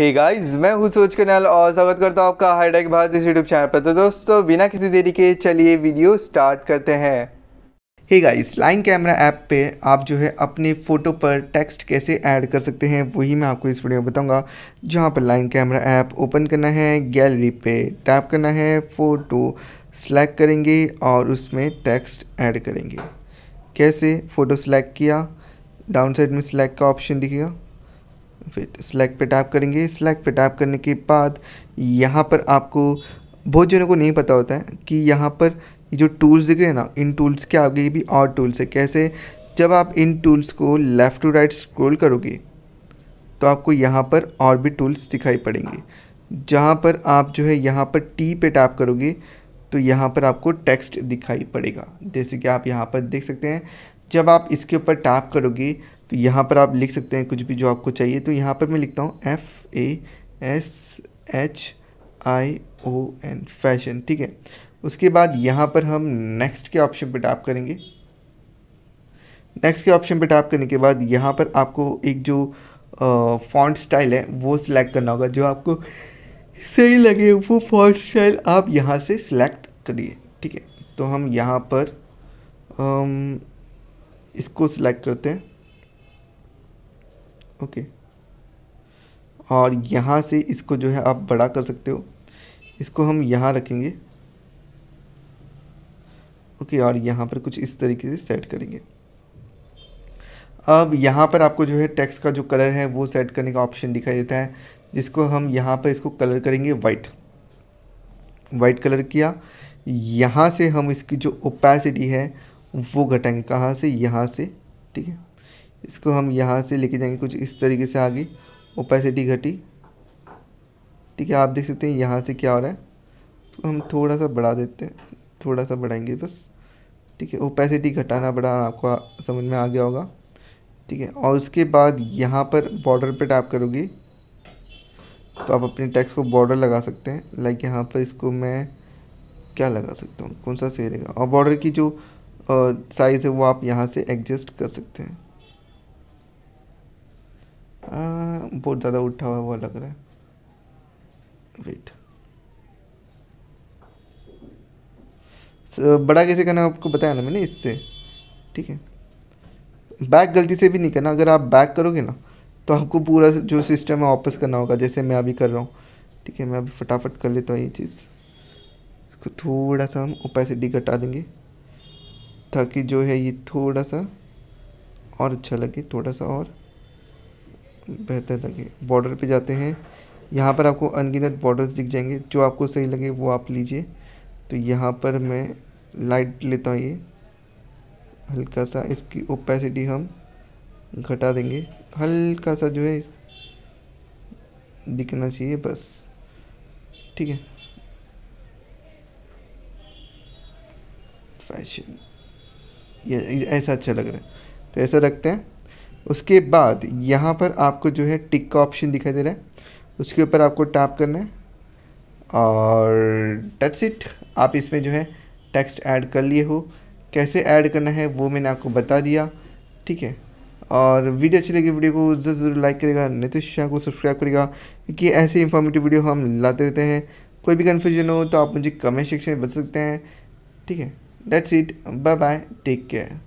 hey guys, मैं हूँ सूरज कन्याल और स्वागत करता हूँ आपका हाईटेक भारत इस यूट्यूब चैनल पर तो दोस्तों बिना किसी देरी के चलिए वीडियो स्टार्ट करते हैं hey guys line camera app पे आप जो है अपने फ़ोटो पर टेक्स्ट कैसे ऐड कर सकते हैं वही मैं आपको इस वीडियो में बताऊंगा जहाँ पर लाइन कैमरा ऐप ओपन करना है गैलरी पे टैप करना है फ़ोटो सेलेक्ट करेंगे और उसमें टेक्स्ट ऐड करेंगे कैसे फ़ोटो सेलेक्ट किया डाउन साइड में सेलेक्ट का ऑप्शन दिखेगा फिर स्लैक पे टैप करेंगे स्लैक पे टैप करने के बाद यहाँ पर आपको बहुत जनों को नहीं पता होता है कि यहाँ पर जो टूल्स दिख रहे हैं ना इन टूल्स के आगे भी और टूल्स है कैसे जब आप इन टूल्स को लेफ़्ट टू राइट स्क्रोल करोगे तो आपको यहाँ पर और भी टूल्स दिखाई पड़ेंगे जहाँ पर आप जो है यहाँ पर टी पे टैप करोगे तो यहाँ पर आपको टेक्स्ट दिखाई पड़ेगा जैसे कि आप यहाँ पर देख सकते हैं जब आप इसके ऊपर टैप करोगे तो यहाँ पर आप लिख सकते हैं कुछ भी जो आपको चाहिए तो यहाँ पर मैं लिखता हूँ F A S H I O N fashion ठीक है उसके बाद यहाँ पर हम नेक्स्ट के ऑप्शन पर टैप करेंगे नेक्स्ट के ऑप्शन पर टैप करने के बाद यहाँ पर आपको एक जो फॉन्ट स्टाइल है वो सिलेक्ट करना होगा जो आपको सही लगे वो फॉन्ट स्टाइल आप यहाँ से सिलेक्ट करिए ठीक है तो हम यहाँ पर इसको सिलेक्ट करते हैं ओके और यहाँ से इसको जो है आप बड़ा कर सकते हो इसको हम यहाँ रखेंगे ओके और यहाँ पर कुछ इस तरीके से सेट करेंगे अब यहाँ पर आपको जो है टेक्स्ट का जो कलर है वो सेट करने का ऑप्शन दिखाई देता है जिसको हम यहाँ पर इसको कलर करेंगे वाइट वाइट कलर किया यहाँ से हम इसकी जो ओपेसिटी है वो घटाएंगे कहाँ से यहाँ से ठीक है इसको हम यहाँ से लेके जाएंगे कुछ इस तरीके से आगे ओपेसिटी घटी ठीक है आप देख सकते हैं यहाँ से क्या हो रहा है इसको तो हम थोड़ा सा बढ़ा देते हैं थोड़ा सा बढ़ाएंगे बस ठीक है ओपेसिटी घटाना बड़ा आपको समझ में आ गया होगा ठीक है और उसके बाद यहाँ पर बॉर्डर पे टैप करोगे तो आप अपने टैक्स को बॉर्डर लगा सकते हैं लाइक यहाँ पर इसको मैं क्या लगा सकता हूँ कौन सा सही रहेगा और बॉर्डर की जो साइज़ है वो आप यहाँ से एडजस्ट कर सकते हैं आ, बहुत ज़्यादा उठा हुआ हुआ लग रहा है वेट बड़ा कैसे करना आपको बताया ना मैंने इससे ठीक है बैक गलती से भी नहीं करना अगर आप बैक करोगे ना तो आपको पूरा जो सिस्टम है वापस करना होगा जैसे मैं अभी कर रहा हूँ ठीक है मैं अभी फटाफट कर लेता हूँ ये चीज़ इसको थोड़ा सा हम ओपेसिटी घटा देंगे ताकि जो है ये थोड़ा सा और अच्छा लगे थोड़ा सा और बेहतर लगे बॉर्डर पे जाते हैं यहाँ पर आपको अनगिनत बॉर्डर्स दिख जाएंगे जो आपको सही लगे वो आप लीजिए तो यहाँ पर मैं लाइट लेता हूँ ये हल्का सा इसकी ओपेसिटी हम घटा देंगे हल्का सा जो है दिखना चाहिए बस ठीक है फैशन ये ऐसा अच्छा लग रहा है तो ऐसा रखते हैं उसके बाद यहाँ पर आपको जो है टिक का ऑप्शन दिखाई दे रहा है उसके ऊपर आपको टैप करना है और टच इट आप इसमें जो है टेक्स्ट ऐड कर लिए हो कैसे ऐड करना है वो मैंने आपको बता दिया ठीक है और वीडियो अच्छी लगी वीडियो को जरूर जरूर लाइक करेगा नितिश तो शाह को सब्सक्राइब करेगा क्योंकि ऐसे इन्फॉर्मेटिव वीडियो हम लाते रहते हैं कोई भी कन्फ्यूजन हो तो आप मुझे कमेंट सेक्शन में बता सकते हैं ठीक है That's it. Bye bye. Take care.